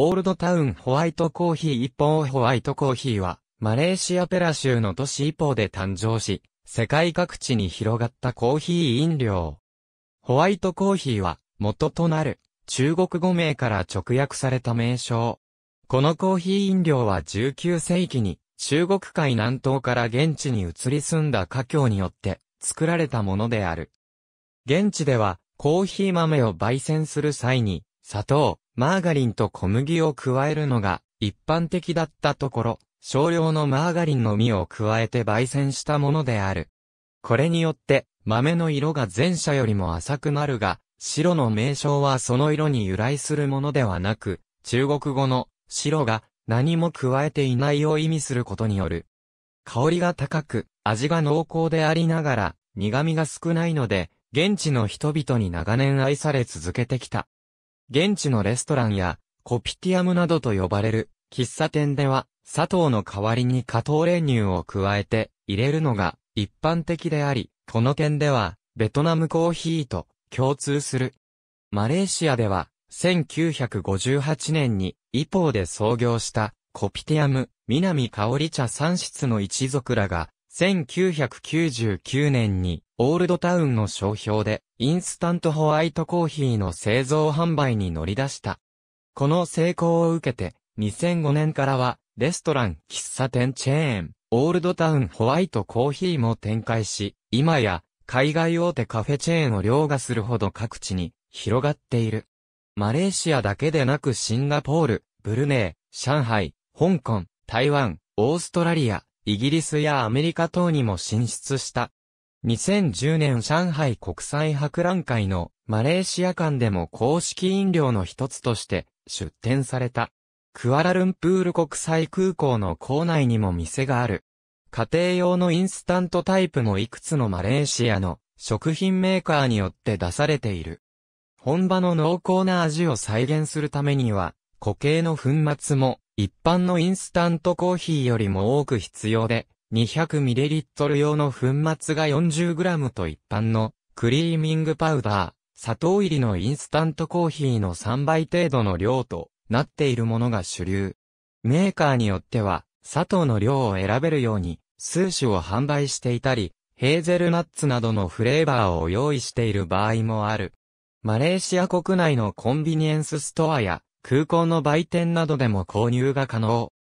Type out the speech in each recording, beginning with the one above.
オールドタウンホワイトコーヒー一本ホワイトコーヒーは、マレーシアペラ州の都市一方で誕生し、世界各地に広がったコーヒー飲料。ホワイトコーヒーは、元となる、中国語名から直訳された名称。このコーヒー飲料は19世紀に、中国海南東から現地に移り住んだ家境によって、作られたものである。現地では、コーヒー豆を焙煎する際に、砂糖、マーガリンと小麦を加えるのが一般的だったところ、少量のマーガリンの実を加えて焙煎したものである。これによって豆の色が前者よりも浅くなるが、白の名称はその色に由来するものではなく、中国語の白が何も加えていないを意味することによる。香りが高く、味が濃厚でありながら、苦味が少ないので、現地の人々に長年愛され続けてきた。現地のレストランや、コピティアムなどと呼ばれる、喫茶店では、砂糖の代わりに加糖練乳を加えて入れるのが一般的であり、この点では、ベトナムコーヒーと共通する。マレーシアでは、1958年に、イポーで創業した、コピティアム、南香り茶産室の一族らが、1999年に、オールドタウンの商標で、インスタントホワイトコーヒーの製造販売に乗り出した。この成功を受けて、2005年からは、レストラン、喫茶店チェーン、オールドタウンホワイトコーヒーも展開し、今や、海外大手カフェチェーンを凌駕するほど各地に広がっている。マレーシアだけでなくシンガポール、ブルネー、上海、香港、台湾、オーストラリア、イギリスやアメリカ等にも進出した2010年上海国際博覧会のマレーシア間でも公式飲料の一つとして出展された。クアラルンプール国際空港の構内にも店がある。家庭用のインスタントタイプもいくつのマレーシアの食品メーカーによって出されている。本場の濃厚な味を再現するためには、固形の粉末も一般のインスタントコーヒーよりも多く必要で、200ml 用の粉末が 40g と一般のクリーミングパウダー、砂糖入りのインスタントコーヒーの3倍程度の量となっているものが主流。メーカーによっては、砂糖の量を選べるように、数種を販売していたり、ヘーゼルナッツなどのフレーバーを用意している場合もある。マレーシア国内のコンビニエンスストアや空港の売店などでも購入が可能。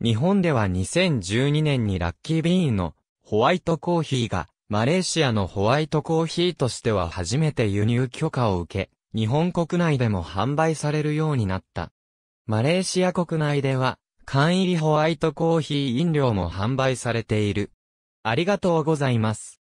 日本では2012年にラッキービーンのホワイトコーヒーがマレーシアのホワイトコーヒーとしては初めて輸入許可を受け、日本国内でも販売されるようになった。マレーシア国内では、缶入りホワイトコーヒー飲料も販売されている。ありがとうございます。